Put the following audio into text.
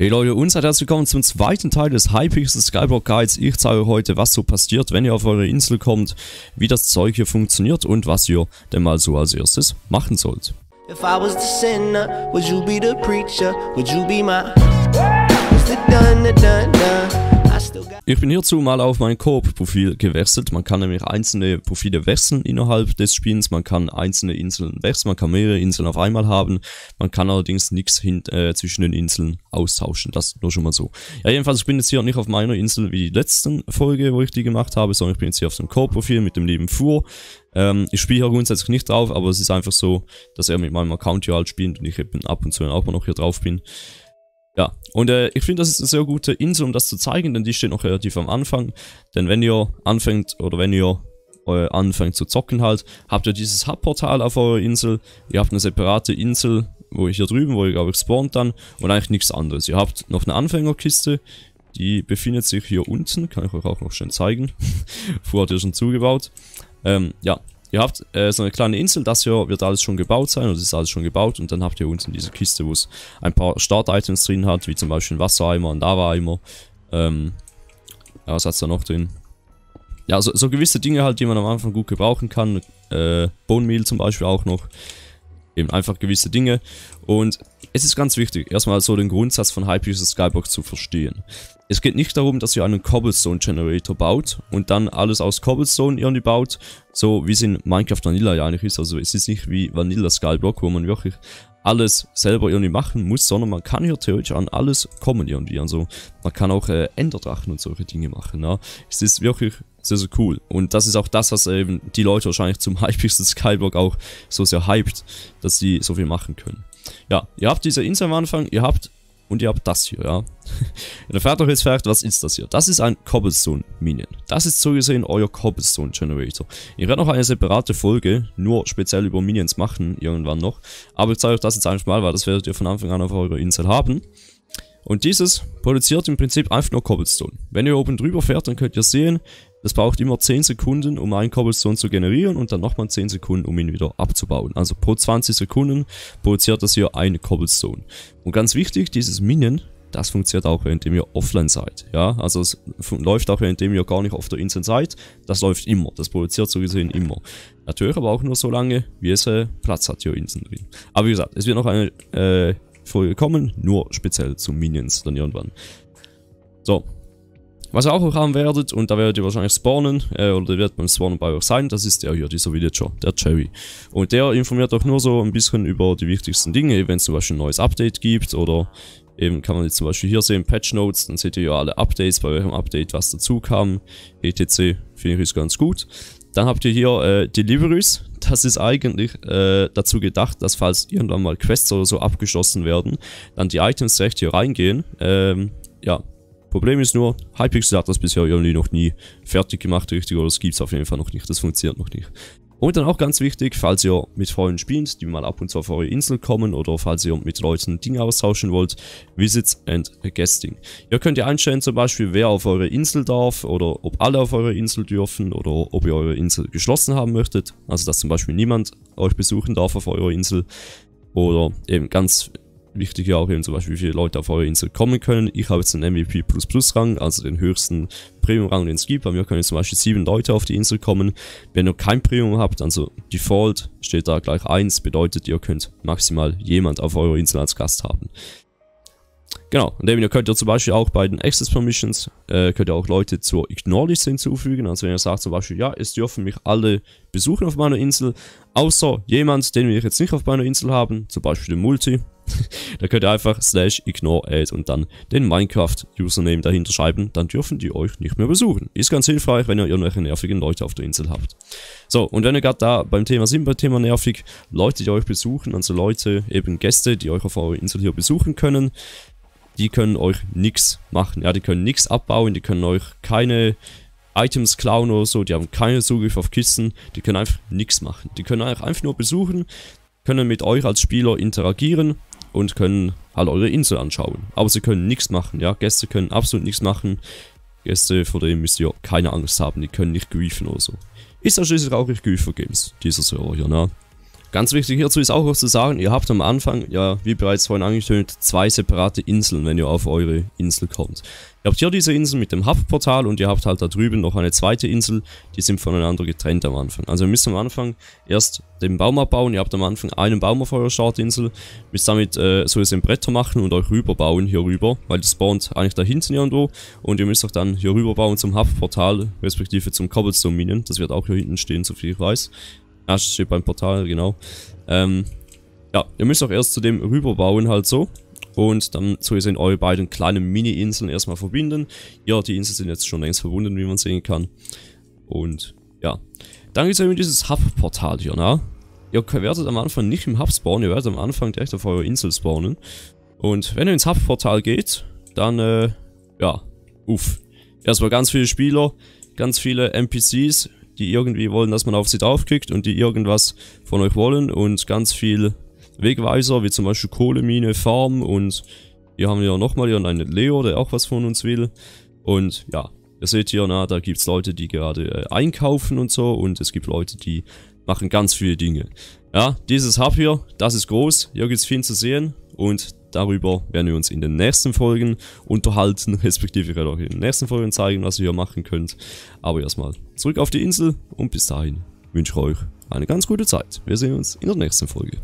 Hey Leute, und seid herzlich willkommen zum zweiten Teil des Hypixel Skyblock Guides. Ich zeige euch heute, was so passiert, wenn ihr auf eure Insel kommt, wie das Zeug hier funktioniert und was ihr denn mal so als erstes machen sollt. If I was the sinner, would you be the preacher? Would you be my... What's the done, the done, done? Ich bin hierzu mal auf mein Koop-Profil gewechselt. Man kann nämlich einzelne Profile wechseln innerhalb des Spiels. Man kann einzelne Inseln wechseln, man kann mehrere Inseln auf einmal haben. Man kann allerdings nichts äh, zwischen den Inseln austauschen. Das nur schon mal so. Ja, jedenfalls, ich bin jetzt hier nicht auf meiner Insel wie die letzten Folge, wo ich die gemacht habe, sondern ich bin jetzt hier auf dem Koop-Profil mit dem lieben Fuhr. Ähm, ich spiele hier grundsätzlich nicht drauf, aber es ist einfach so, dass er mit meinem Account hier halt spielt und ich eben ab und zu auch mal noch hier drauf bin. Ja, und äh, ich finde, das ist eine sehr gute Insel, um das zu zeigen, denn die steht noch relativ am Anfang. Denn wenn ihr anfängt, oder wenn ihr äh, anfängt zu zocken halt, habt ihr dieses Hubportal auf eurer Insel. Ihr habt eine separate Insel, wo ich hier drüben, wo ihr glaube ich spawnt dann und eigentlich nichts anderes. Ihr habt noch eine Anfängerkiste, die befindet sich hier unten, kann ich euch auch noch schön zeigen. Vorher hat ihr schon zugebaut. Ähm, ja, Ihr habt äh, so eine kleine Insel, das hier wird alles schon gebaut sein, oder ist alles schon gebaut. Und dann habt ihr unten diese Kiste, wo es ein paar Start-Items drin hat, wie zum Beispiel ein Wassereimer, ein Lava-Eimer. Ähm, ja, was hat es da noch drin? Ja, so, so gewisse Dinge halt, die man am Anfang gut gebrauchen kann. Äh, Bone Meal zum Beispiel auch noch eben einfach gewisse Dinge. Und es ist ganz wichtig, erstmal so den Grundsatz von Hypixel Skybox zu verstehen. Es geht nicht darum, dass ihr einen Cobblestone Generator baut und dann alles aus Cobblestone irgendwie baut, so wie es in Minecraft Vanilla ja eigentlich ist. Also es ist nicht wie Vanilla Skyblock, wo man wirklich alles selber irgendwie machen muss, sondern man kann hier theoretisch an alles kommen irgendwie. Also man kann auch äh, Enderdrachen und solche Dinge machen. Ja. Ne? Es ist wirklich sehr, sehr cool. Und das ist auch das, was eben die Leute wahrscheinlich zum Hypixel Skyblock auch so sehr hyped, dass sie so viel machen können. Ja, ihr habt diese Insel am Anfang, ihr habt und ihr habt das hier, ja. ihr fragt euch jetzt vielleicht, was ist das hier? Das ist ein Cobblestone Minion. Das ist so gesehen euer Cobblestone Generator. Ich werde noch eine separate Folge, nur speziell über Minions machen, irgendwann noch. Aber ich zeige euch das jetzt einfach mal, weil das werdet ihr von Anfang an auf eurer Insel haben. Und dieses produziert im Prinzip einfach nur Cobblestone. Wenn ihr oben drüber fährt, dann könnt ihr sehen, das braucht immer 10 Sekunden, um einen Cobblestone zu generieren und dann nochmal 10 Sekunden, um ihn wieder abzubauen. Also pro 20 Sekunden produziert das hier eine Cobblestone. Und ganz wichtig, dieses Minion, das funktioniert auch, indem ihr offline seid. Ja, also es läuft auch, indem ihr gar nicht auf der Insel seid. Das läuft immer. Das produziert so gesehen immer. Natürlich aber auch nur so lange, wie es äh, Platz hat hier Inseln drin. Aber wie gesagt, es wird noch eine äh, Folge kommen, nur speziell zu Minions dann irgendwann. So, was ihr auch noch haben werdet, und da werdet ihr wahrscheinlich spawnen, äh, oder der wird beim Spawnen bei euch sein, das ist der hier, dieser Villager, der Cherry. Und der informiert euch nur so ein bisschen über die wichtigsten Dinge, wenn es zum Beispiel ein neues Update gibt, oder eben kann man jetzt zum Beispiel hier sehen, Patch Notes, dann seht ihr ja alle Updates, bei welchem Update was dazu kam, etc. Finde ich ist ganz gut. Dann habt ihr hier äh, Deliveries. Das ist eigentlich äh, dazu gedacht, dass falls irgendwann mal Quests oder so abgeschlossen werden, dann die Items direkt hier reingehen. Ähm, ja, Problem ist nur, Hypixel hat das bisher irgendwie noch nie fertig gemacht, richtig, oder es gibt es auf jeden Fall noch nicht, das funktioniert noch nicht. Und dann auch ganz wichtig, falls ihr mit Freunden spielt, die mal ab und zu auf eure Insel kommen oder falls ihr mit Leuten Dinge austauschen wollt, Visits and Guesting. Ihr könnt ihr einstellen zum Beispiel, wer auf eure Insel darf oder ob alle auf eure Insel dürfen oder ob ihr eure Insel geschlossen haben möchtet. Also dass zum Beispiel niemand euch besuchen darf auf eurer Insel oder eben ganz Wichtig ja auch eben zum Beispiel, wie viele Leute auf eure Insel kommen können. Ich habe jetzt einen MVP++ Rang, also den höchsten Premium Rang, den es gibt. Bei mir können jetzt zum Beispiel sieben Leute auf die Insel kommen. Wenn ihr kein Premium habt, also Default steht da gleich 1, bedeutet ihr könnt maximal jemand auf eurer Insel als Gast haben. Genau, und eben, ihr könnt ja zum Beispiel auch bei den Access Permissions, äh, könnt ihr auch Leute zur Ignore-Liste hinzufügen. Also wenn ihr sagt zum Beispiel, ja, es dürfen mich alle besuchen auf meiner Insel, außer jemand, den wir jetzt nicht auf meiner Insel haben, zum Beispiel den Multi, da könnt ihr einfach slash ignore alt und dann den Minecraft-Username dahinter schreiben. Dann dürfen die euch nicht mehr besuchen. Ist ganz hilfreich, wenn ihr irgendwelche nervigen Leute auf der Insel habt. So, und wenn ihr gerade da beim Thema sind, beim Thema nervig, Leute, die euch besuchen, also Leute, eben Gäste, die euch auf eurer Insel hier besuchen können, die können euch nichts machen. Ja, die können nichts abbauen, die können euch keine Items klauen oder so, die haben keinen Zugriff auf Kisten, die können einfach nichts machen. Die können euch einfach nur besuchen, können mit euch als Spieler interagieren, und können halt eure Insel anschauen. Aber sie können nichts machen, ja. Gäste können absolut nichts machen. Gäste, vor denen müsst ihr keine Angst haben, die können nicht griefen oder so. Ist ja schließlich auch nicht Griefer Games, dieser Server hier, ne? Ganz wichtig hierzu ist auch noch zu sagen, ihr habt am Anfang, ja, wie bereits vorhin angetönt, zwei separate Inseln, wenn ihr auf eure Insel kommt. Ihr habt hier diese Insel mit dem Hub-Portal und ihr habt halt da drüben noch eine zweite Insel, die sind voneinander getrennt am Anfang. Also ihr müsst am Anfang erst den Baum abbauen, ihr habt am Anfang einen Baum auf eurer Startinsel, müsst damit äh, so ein Bretter machen und euch rüberbauen hier rüber, weil das spawnt eigentlich da hinten irgendwo und ihr müsst auch dann hier rüberbauen zum Hub-Portal, respektive zum Cobblestone-Minen, das wird auch hier hinten stehen, so viel ich weiß. Ja, steht beim Portal, genau. Ähm, ja, ihr müsst auch erst zu dem rüberbauen halt so. Und dann so sehen, eure beiden kleinen Mini-Inseln erstmal verbinden. Ja, die Inseln sind jetzt schon längst verbunden, wie man sehen kann. Und ja. Dann gibt es eben dieses Hub-Portal hier, ne? Ihr werdet am Anfang nicht im Hub spawnen, ihr werdet am Anfang direkt auf eurer Insel spawnen. Und wenn ihr ins Hub-Portal geht, dann, äh, ja, uff. Erstmal ganz viele Spieler, ganz viele NPCs, die irgendwie wollen, dass man auf sie draufklickt und die irgendwas von euch wollen und ganz viel Wegweiser, wie zum Beispiel Kohlemine, Farm und hier haben wir nochmal einen Leo, der auch was von uns will. Und ja, ihr seht hier, na, da gibt es Leute, die gerade äh, einkaufen und so und es gibt Leute, die machen ganz viele Dinge. Ja, dieses Hub hier, das ist groß, hier gibt es viel zu sehen und Darüber werden wir uns in den nächsten Folgen unterhalten, respektive ich werde auch in den nächsten Folgen zeigen, was ihr hier machen könnt. Aber erstmal zurück auf die Insel und bis dahin wünsche ich euch eine ganz gute Zeit. Wir sehen uns in der nächsten Folge.